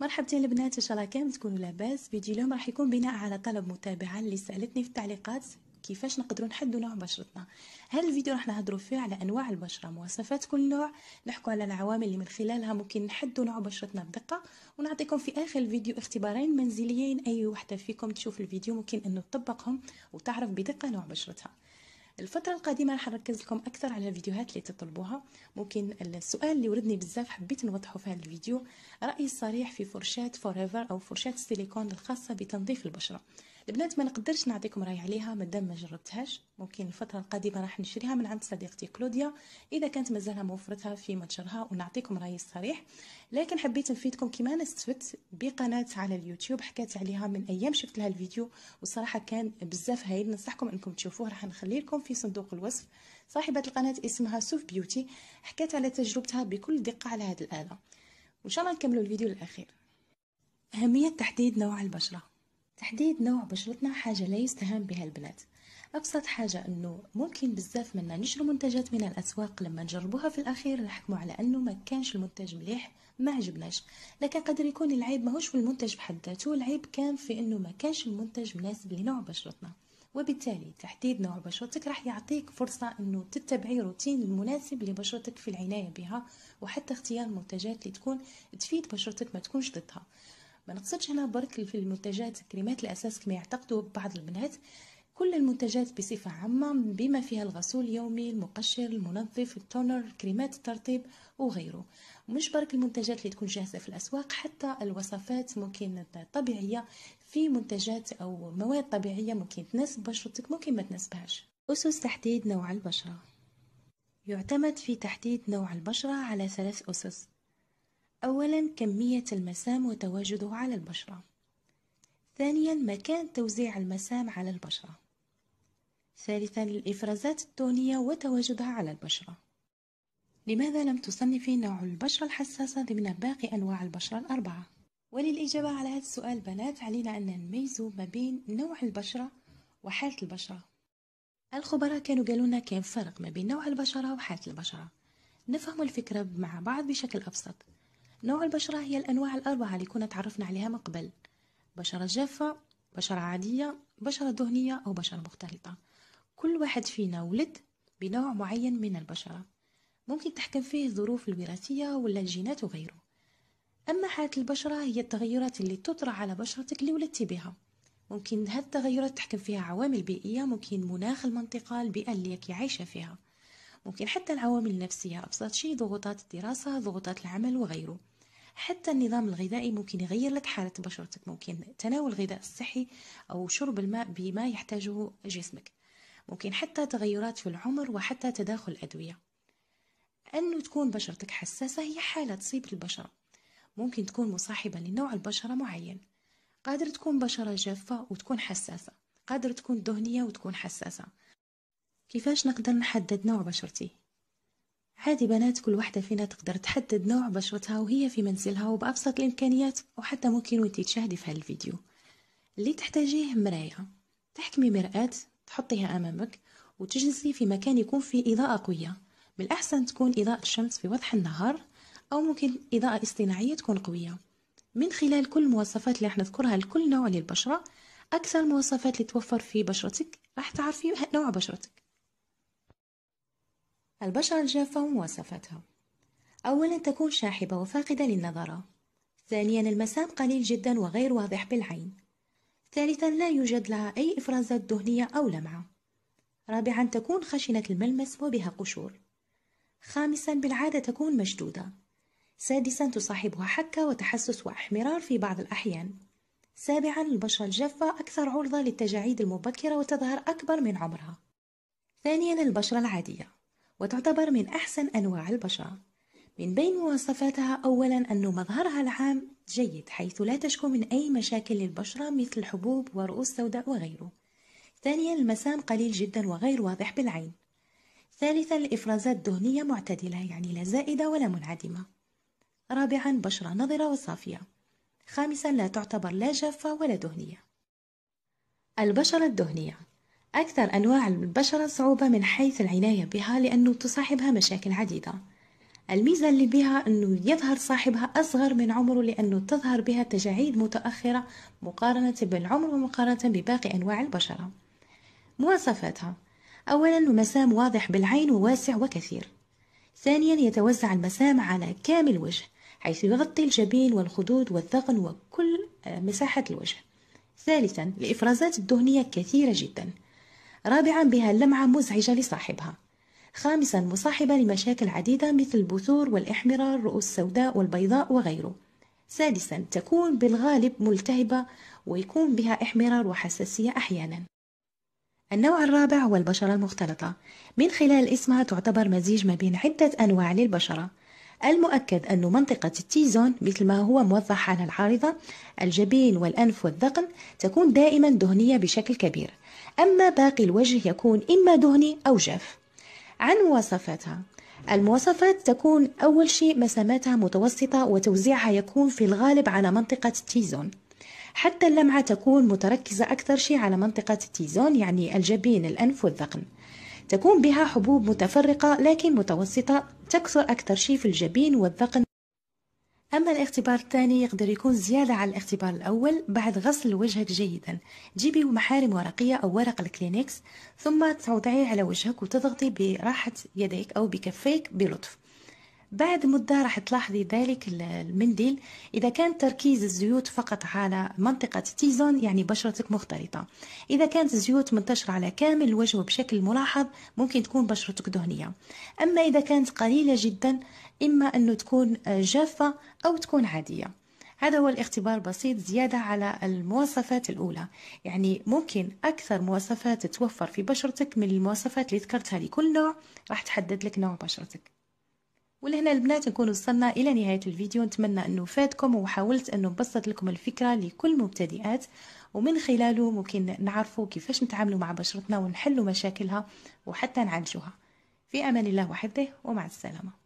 مرحبتين البنات ان شاء الله كامل تكونوا لاباس فيديو اليوم راح يكون بناء على طلب متابعه اللي سالتني في التعليقات كيفاش نقدروا نحدوا نوع بشرتنا هذا الفيديو راح نهضروا فيه على انواع البشره مواصفات كل نوع نحكوا على العوامل اللي من خلالها ممكن نحدوا نوع بشرتنا بدقه ونعطيكم في اخر الفيديو اختبارين منزليين اي وحده فيكم تشوف الفيديو ممكن انه تطبقهم وتعرف بدقه نوع بشرتها الفترة القادمة راح نركز لكم أكثر على الفيديوهات اللي تطلبوها ممكن السؤال اللي وردني بزاف حبيت نوضحه في هذا الفيديو رأيي الصريح في فرشاة فوريفر أو فرشاة السيليكون الخاصة بتنظيف البشرة البنات ما نقدرش نعطيكم راي عليها مادام ما جربتهاش ممكن الفتره القادمه راح نشريها من عند صديقتي كلوديا اذا كانت مازالها موفرتها في متجرها ونعطيكم رايي الصريح لكن حبيت نفيدكم كيما انا استفدت بقناه على اليوتيوب حكيت عليها من ايام شفت لها الفيديو وصراحه كان بزاف هايل ننصحكم انكم تشوفوه راح نخلي لكم في صندوق الوصف صاحبه القناه اسمها سوف بيوتي حكيت على تجربتها بكل دقه على هذه الاله وان شاء الله نكملوا الفيديو للاخير اهميه تحديد نوع البشره تحديد نوع بشرتنا حاجة لا يستهان بها البنات أبسط حاجة أنه ممكن بزاف منا نشروا منتجات من الأسواق لما نجربوها في الأخير نحكموا على أنه ما كانش المنتج مليح ما عجبناش لكن قدر يكون العيب ماهوش في المنتج بحد ذاته العيب كان في أنه ما كانش المنتج مناسب لنوع بشرتنا وبالتالي تحديد نوع بشرتك راح يعطيك فرصة أنه تتبعي روتين المناسب لبشرتك في العناية بها وحتى اختيار منتجات اللي تكون تفيد بشرتك ما تكونش ضدها ما نقصدش هنا برك في المنتجات كريمات الأساس كما يعتقدوا بعض البنات كل المنتجات بصفة عامة بما فيها الغسول اليومي المقشر المنظف التونر كريمات الترطيب وغيره مش برك المنتجات اللي تكون جاهزة في الأسواق حتى الوصفات ممكن طبيعية في منتجات أو مواد طبيعية ممكن تناسب بشرتك ممكن ما تناسبهاش أسس تحديد نوع البشرة يعتمد في تحديد نوع البشرة على ثلاث أسس أولا كمية المسام وتواجده على البشرة ثانيا مكان توزيع المسام على البشرة ثالثا الإفرازات التونية وتواجدها على البشرة لماذا لم تصنفي نوع البشرة الحساسة ضمن باقي أنواع البشرة الأربعة؟ وللإجابة على هذا السؤال بنات علينا أن نميز ما بين نوع البشرة وحالة البشرة الخبراء كانوا قالوا لنا فرق ما بين نوع البشرة وحالة البشرة نفهم الفكرة مع بعض بشكل أبسط نوع البشرة هي الأنواع الأربعة اللي كنا تعرفنا عليها من قبل بشرة جافة بشرة عادية بشرة دهنية أو بشرة مختلطة كل واحد فينا ولد بنوع معين من البشرة ممكن تحكم فيه الظروف الوراثية ولا الجينات وغيره أما حالة البشرة هي التغيرات اللي تطرأ على بشرتك اللي ولدتي بها ممكن هاد التغيرات تحكم فيها عوامل بيئية ممكن مناخ المنطقة البيئة اللي عايشة فيها ممكن حتى العوامل النفسية أبسط شيء ضغوطات الدراسة ضغوطات العمل وغيره حتى النظام الغذائي ممكن يغير لك حالة بشرتك ممكن تناول الغذاء الصحي أو شرب الماء بما يحتاجه جسمك ممكن حتى تغيرات في العمر وحتى تداخل الأدوية أنه تكون بشرتك حساسة هي حالة تصيب البشرة ممكن تكون مصاحبة لنوع البشرة معين قادر تكون بشرة جافة وتكون حساسة قادر تكون دهنية وتكون حساسة كيفاش نقدر نحدد نوع بشرتي عادي بنات كل واحدة فينا تقدر تحدد نوع بشرتها وهي في منزلها وبأبسط الإمكانيات وحتى ممكن وانتي تشاهدي في هالفيديو اللي تحتاجيه مراية تحكمي مرآة تحطيها أمامك وتجلسي في مكان يكون فيه إضاءة قوية من الأحسن تكون إضاءة الشمس في وضح النهار أو ممكن إضاءة اصطناعية تكون قوية من خلال كل المواصفات اللي راح نذكرها لكل نوع للبشرة أكثر المواصفات اللي توفر في بشرتك راح تعرفي نوع بشرتك البشرة الجافة ومواصفاتها أولا تكون شاحبة وفاقدة للنظرة ثانيا المسام قليل جدا وغير واضح بالعين ثالثا لا يوجد لها أي إفرازات دهنية أو لمعة رابعا تكون خشنة الملمس وبها قشور خامسا بالعادة تكون مشدودة سادسا تصاحبها حكة وتحسس واحمرار في بعض الأحيان سابعا البشرة الجافة أكثر عرضة للتجاعيد المبكرة وتظهر أكبر من عمرها ثانيا البشرة العادية وتعتبر من أحسن أنواع البشرة من بين مواصفاتها أولا أن مظهرها العام جيد حيث لا تشكو من أي مشاكل للبشرة مثل الحبوب ورؤوس سوداء وغيره ثانيا المسام قليل جدا وغير واضح بالعين ثالثا الإفرازات الدهنية معتدلة يعني لا زائدة ولا منعدمة رابعا بشرة نضرة وصافية خامسا لا تعتبر لا جافة ولا دهنية البشرة الدهنية أكثر أنواع البشرة صعوبة من حيث العناية بها لأنه تصاحبها مشاكل عديدة الميزة اللي بها أنه يظهر صاحبها أصغر من عمره لأنه تظهر بها تجاعيد متأخرة مقارنة بالعمر ومقارنة بباقي أنواع البشرة مواصفاتها أولا مسام واضح بالعين وواسع وكثير ثانيا يتوزع المسام على كامل الوجه حيث يغطي الجبين والخدود والذقن وكل آه، مساحة الوجه ثالثا الإفرازات الدهنية كثيرة جداً رابعا بها اللمعة مزعجة لصاحبها خامسا مصاحبة لمشاكل عديدة مثل البثور والإحمرار الرؤوس السوداء والبيضاء وغيره سادسا تكون بالغالب ملتهبة ويكون بها إحمرار وحساسية أحيانا النوع الرابع هو البشرة المختلطة من خلال اسمها تعتبر مزيج ما بين عدة أنواع للبشرة المؤكد أن منطقة التيزون مثل ما هو موضح على العارضة الجبين والأنف والذقن تكون دائما دهنية بشكل كبير أما باقي الوجه يكون إما دهني أو جاف عن مواصفاتها المواصفات تكون أول شيء مساماتها متوسطة وتوزيعها يكون في الغالب على منطقة التيزون حتى اللمعة تكون متركزة أكثر شيء على منطقة التيزون يعني الجبين الأنف والذقن تكون بها حبوب متفرقة لكن متوسطة تكثر أكثر شيء في الجبين والذقن أما الاختبار الثاني يقدر يكون زيادة على الاختبار الأول بعد غسل وجهك جيدا جيبي محارم ورقية أو ورق الكلينكس ثم توضعيه على وجهك وتضغطي براحة يديك أو بكفيك بلطف بعد مدة راح تلاحظي ذلك المنديل إذا كان تركيز الزيوت فقط على منطقة تيزون يعني بشرتك مختلطة إذا كانت الزيوت منتشرة على كامل الوجه بشكل ملاحظ ممكن تكون بشرتك دهنية أما إذا كانت قليلة جدا إما أنه تكون آه، جافة أو تكون عادية هذا هو الاختبار بسيط زيادة على المواصفات الأولى يعني ممكن أكثر مواصفات تتوفر في بشرتك من المواصفات اللي ذكرتها لكل نوع راح تحدد لك نوع بشرتك ولهنا البنات نكون وصلنا الى نهايه الفيديو نتمنى انه فاتكم وحاولت انه نبسط لكم الفكره لكل مبتدئات ومن خلاله ممكن نعرفوا كيفاش نتعاملوا مع بشرتنا ونحلوا مشاكلها وحتى نعالجوها في امان الله وحده ومع السلامه